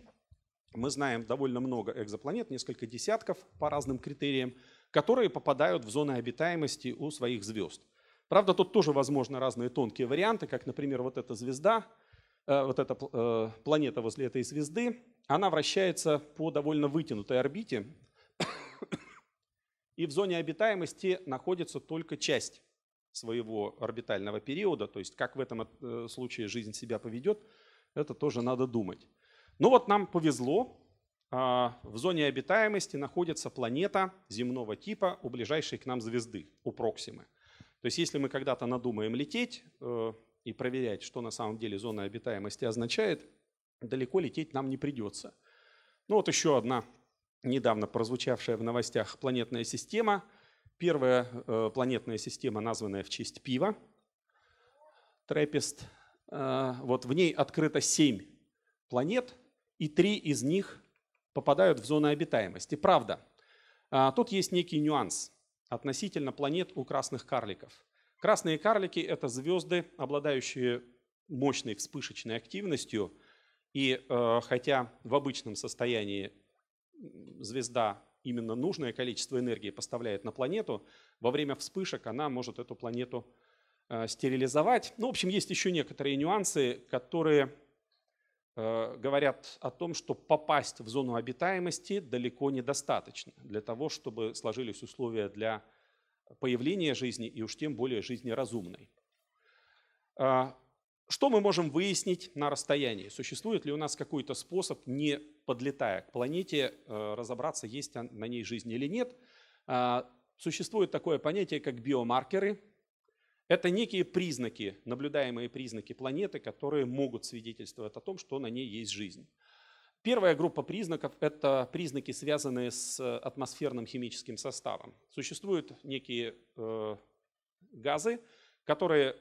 мы знаем довольно много экзопланет, несколько десятков по разным критериям, которые попадают в зоны обитаемости у своих звезд. Правда, тут тоже возможны разные тонкие варианты, как, например, вот эта звезда, э, вот эта э, планета возле этой звезды, она вращается по довольно вытянутой орбите, и в зоне обитаемости находится только часть своего орбитального периода, то есть как в этом э, случае жизнь себя поведет, это тоже надо думать. Ну вот нам повезло, а, в зоне обитаемости находится планета земного типа у ближайшей к нам звезды, у Проксимы. То есть если мы когда-то надумаем лететь э, и проверять, что на самом деле зона обитаемости означает, далеко лететь нам не придется. Ну вот еще одна недавно прозвучавшая в новостях планетная система – Первая э, планетная система, названная в честь пива, Трепест. Э, вот в ней открыто 7 планет, и 3 из них попадают в зону обитаемости. Правда, а, тут есть некий нюанс относительно планет у красных карликов. Красные карлики – это звезды, обладающие мощной вспышечной активностью, и э, хотя в обычном состоянии звезда именно нужное количество энергии поставляет на планету, во время вспышек она может эту планету э, стерилизовать. Ну, в общем, есть еще некоторые нюансы, которые э, говорят о том, что попасть в зону обитаемости далеко недостаточно для того, чтобы сложились условия для появления жизни и уж тем более жизни разумной. А, что мы можем выяснить на расстоянии? Существует ли у нас какой-то способ, не подлетая к планете, э, разобраться, есть на ней жизнь или нет? А, существует такое понятие, как биомаркеры. Это некие признаки, наблюдаемые признаки планеты, которые могут свидетельствовать о том, что на ней есть жизнь. Первая группа признаков – это признаки, связанные с э, атмосферным химическим составом. Существуют некие э, газы, которые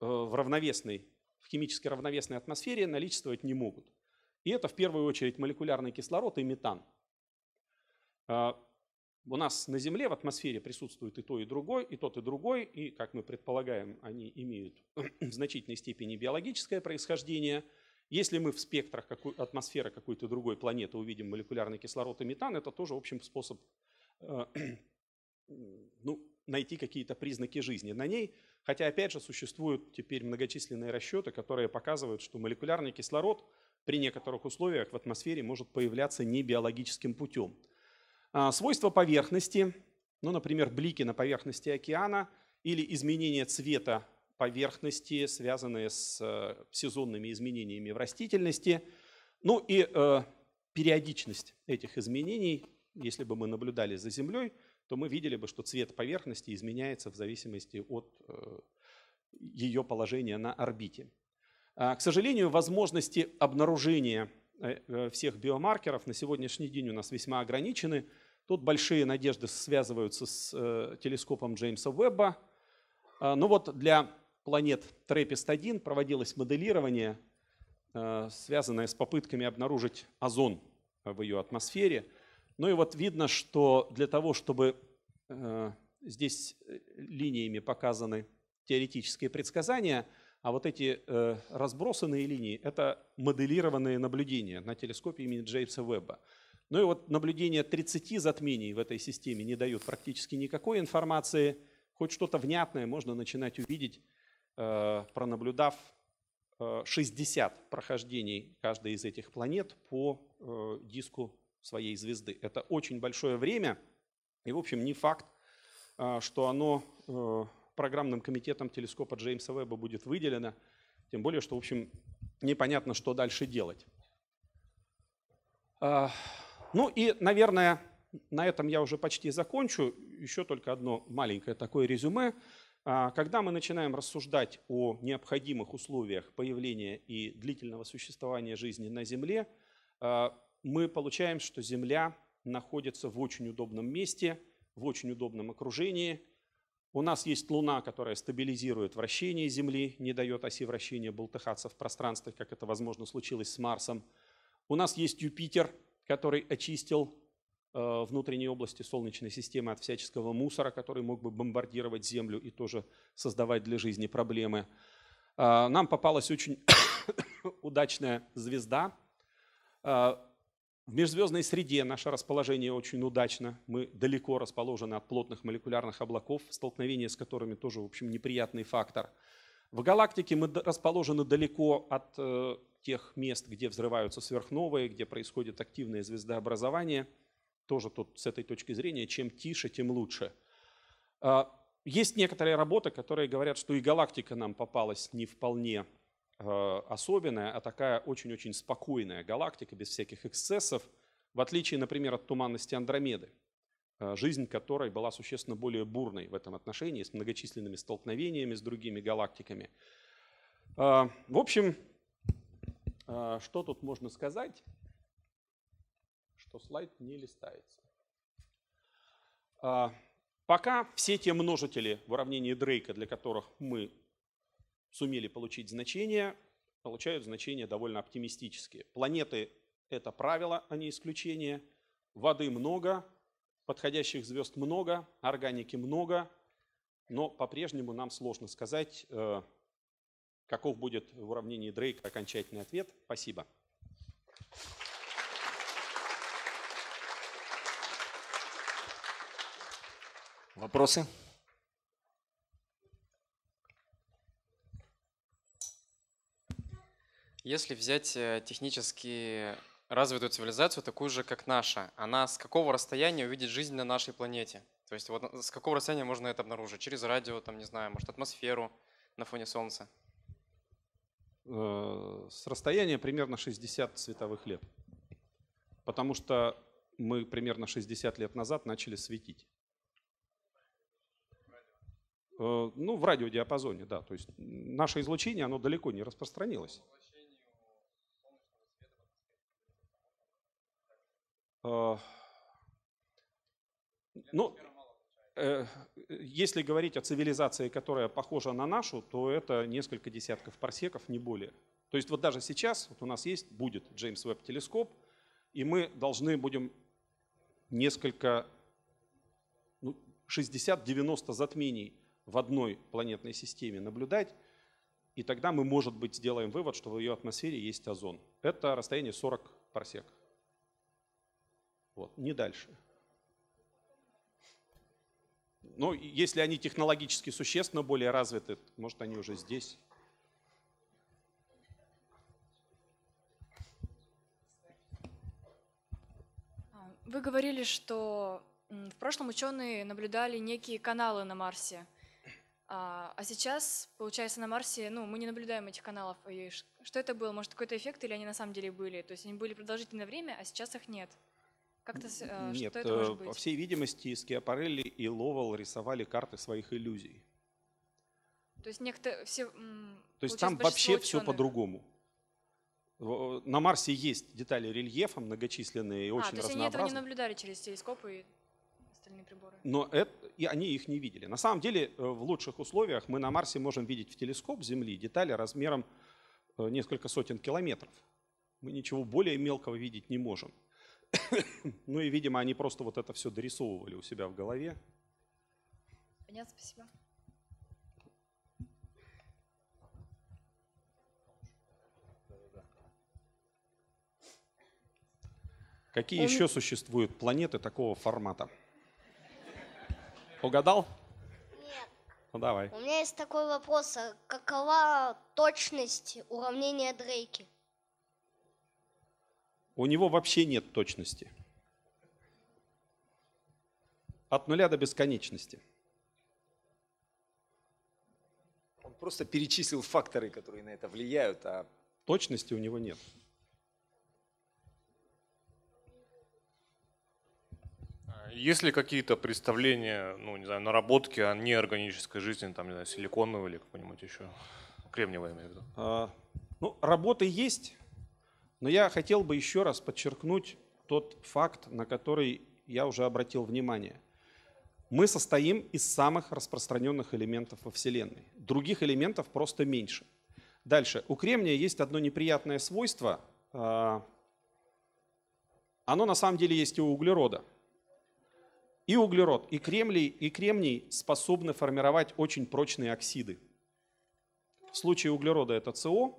в равновесной в химически равновесной атмосфере наличествовать не могут. И это в первую очередь молекулярный кислород и метан. А, у нас на Земле в атмосфере присутствует и то, и другой, и тот, и другой, и, как мы предполагаем, они имеют в значительной степени биологическое происхождение. Если мы в спектрах атмосферы какой-то другой планеты увидим молекулярный кислород и метан, это тоже, в общем, способ э, ну, найти какие-то признаки жизни на ней. Хотя, опять же, существуют теперь многочисленные расчеты, которые показывают, что молекулярный кислород при некоторых условиях в атмосфере может появляться не биологическим путем. А, свойства поверхности, ну, например, блики на поверхности океана или изменение цвета поверхности, связанные с э, сезонными изменениями в растительности, ну и э, периодичность этих изменений если бы мы наблюдали за Землей, то мы видели бы, что цвет поверхности изменяется в зависимости от э, ее положения на орбите. А, к сожалению, возможности обнаружения э, э, всех биомаркеров на сегодняшний день у нас весьма ограничены. Тут большие надежды связываются с телескопом Джеймса Уэбба. А, Но ну вот для планет Трепест-1 проводилось моделирование, связанное с попытками обнаружить озон в ее атмосфере – ну и вот видно, что для того, чтобы э, здесь э, линиями показаны теоретические предсказания, а вот эти э, разбросанные линии – это моделированные наблюдения на телескопе имени Джеймса Уэбба. Ну и вот наблюдения 30 затмений в этой системе не дают практически никакой информации. Хоть что-то внятное можно начинать увидеть, э, пронаблюдав 60 э, прохождений каждой из этих планет по э, диску своей звезды. Это очень большое время, и, в общем, не факт, а, что оно э, программным комитетом телескопа Джеймса Веба будет выделено, тем более, что, в общем, непонятно, что дальше делать. А, ну и, наверное, на этом я уже почти закончу. Еще только одно маленькое такое резюме. А, когда мы начинаем рассуждать о необходимых условиях появления и длительного существования жизни на Земле, мы получаем, что Земля находится в очень удобном месте, в очень удобном окружении. У нас есть Луна, которая стабилизирует вращение Земли, не дает оси вращения болтыхаться в пространстве, как это, возможно, случилось с Марсом. У нас есть Юпитер, который очистил э, внутренние области Солнечной системы от всяческого мусора, который мог бы бомбардировать Землю и тоже создавать для жизни проблемы. Э, нам попалась очень удачная звезда, э, в межзвездной среде наше расположение очень удачно. Мы далеко расположены от плотных молекулярных облаков, столкновение с которыми тоже, в общем, неприятный фактор. В галактике мы расположены далеко от э, тех мест, где взрываются сверхновые, где происходит активное звездообразование. Тоже тут с этой точки зрения, чем тише, тем лучше. Э, есть некоторые работы, которые говорят, что и галактика нам попалась не вполне Э, особенная, а такая очень-очень спокойная галактика, без всяких эксцессов, в отличие, например, от туманности Андромеды, э, жизнь которой была существенно более бурной в этом отношении, с многочисленными столкновениями с другими галактиками. Э, в общем, что тут можно сказать? Что слайд не листается. Пока все те множители в уравнении Дрейка, для которых мы сумели получить значения, получают значения довольно оптимистические. Планеты – это правило, а не исключение. Воды много, подходящих звезд много, органики много, но по-прежнему нам сложно сказать, э, каков будет в уравнении Дрейка окончательный ответ. Спасибо. Вопросы? Если взять э, технически развитую цивилизацию, такую же, как наша, она с какого расстояния увидит жизнь на нашей планете? То есть вот э, с какого расстояния можно это обнаружить? Через радио, там, не знаю, может, атмосферу на фоне Солнца? Э, с расстояния примерно 60 световых лет. Потому что мы примерно 60 лет назад начали светить. Ну, в радиодиапазоне, да. То есть наше излучение, оно далеко не распространилось. Э, ну, э, если говорить о цивилизации, которая похожа на нашу, то это несколько десятков парсеков, не более. То есть вот даже сейчас вот у нас есть, будет Джеймс Веб телескоп, и мы должны будем несколько, ну, 60-90 затмений в одной планетной системе наблюдать, и тогда мы, может быть, сделаем вывод, что в ее атмосфере есть озон. Это расстояние 40 парсек. Вот, не дальше. Ну, если они технологически существенно более развиты, может, они уже здесь. А, вы говорили, что в прошлом ученые наблюдали некие каналы на Марсе. А, а сейчас, получается, на Марсе ну, мы не наблюдаем этих каналов. И что это было? Может, какой-то эффект или они на самом деле были? То есть они были продолжительное время, а сейчас их нет. Как-то э, Нет, что это э, может быть? по всей видимости, Скиапарелли и Ловел рисовали карты своих иллюзий. То есть некто все. То есть там вообще ученых. все по-другому. На Марсе есть детали рельефа многочисленные и а, очень то есть они этого не наблюдали через телескопы и остальные приборы. Но это, и они их не видели. На самом деле э, в лучших условиях мы на Марсе можем видеть в телескоп Земли детали размером э, несколько сотен километров. Мы ничего более мелкого видеть не можем. ну и, видимо, они просто вот это все дорисовывали у себя в голове. Понятно, спасибо. Какие Он... Эм. еще существуют планеты такого формата? Угадал? Нет. Ну давай. У меня есть такой вопрос. А какова точность уравнения Дрейки? у него вообще нет точности. От нуля до бесконечности. Он просто перечислил факторы, которые на это влияют, а... Точности у него нет. А есть ли какие-то представления, ну, не знаю, наработки о неорганической жизни, там, не знаю, силиконовой или какой-нибудь еще? Кремниевой, я имею в виду. А, ну, работы есть, но я хотел бы еще раз подчеркнуть тот факт, на который я уже обратил внимание. Мы состоим из самых распространенных элементов во Вселенной. Других элементов просто меньше. Дальше. У кремния есть одно неприятное свойство. А, оно на самом деле есть и у углерода. И углерод, и кремний, и кремний способны формировать очень прочные оксиды. В случае углерода это СО,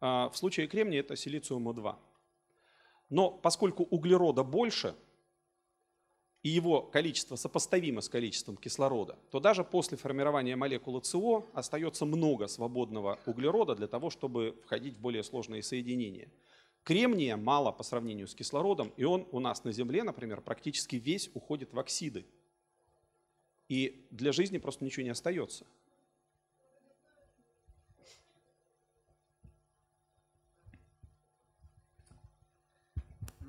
а, в случае кремния это силициума-2. Но поскольку углерода больше, и его количество сопоставимо с количеством кислорода, то даже после формирования молекулы СО остается много свободного углерода для того, чтобы входить в более сложные соединения. Кремния мало по сравнению с кислородом, и он у нас на Земле, например, практически весь уходит в оксиды. И для жизни просто ничего не остается.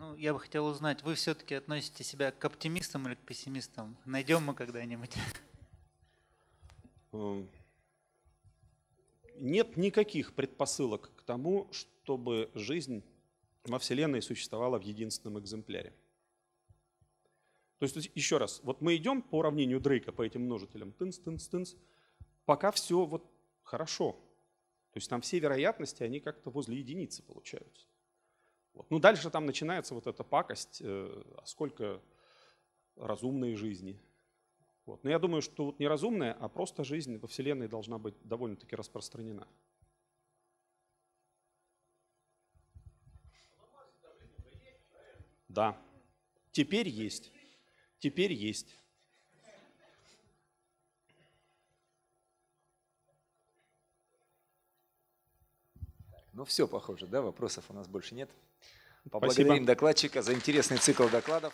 Ну, я бы хотел узнать, вы все-таки относите себя к оптимистам или к пессимистам? Найдем мы когда-нибудь? Эм, нет никаких предпосылок к тому, чтобы жизнь во Вселенной существовала в единственном экземпляре. То есть, еще раз, вот мы идем по уравнению Дрейка, по этим множителям, тынц, тынц, тынц, пока все вот хорошо. То есть там все вероятности, они как-то возле единицы получаются. Вот. Ну дальше там начинается вот эта пакость, э, «А сколько разумной жизни. Вот. Но я думаю, что вот не разумная, а просто жизнь во Вселенной должна быть довольно-таки распространена. Да. Теперь есть. Теперь есть. Ну все, похоже, да? Вопросов у нас больше нет. Поблагодарим Спасибо. докладчика за интересный цикл докладов.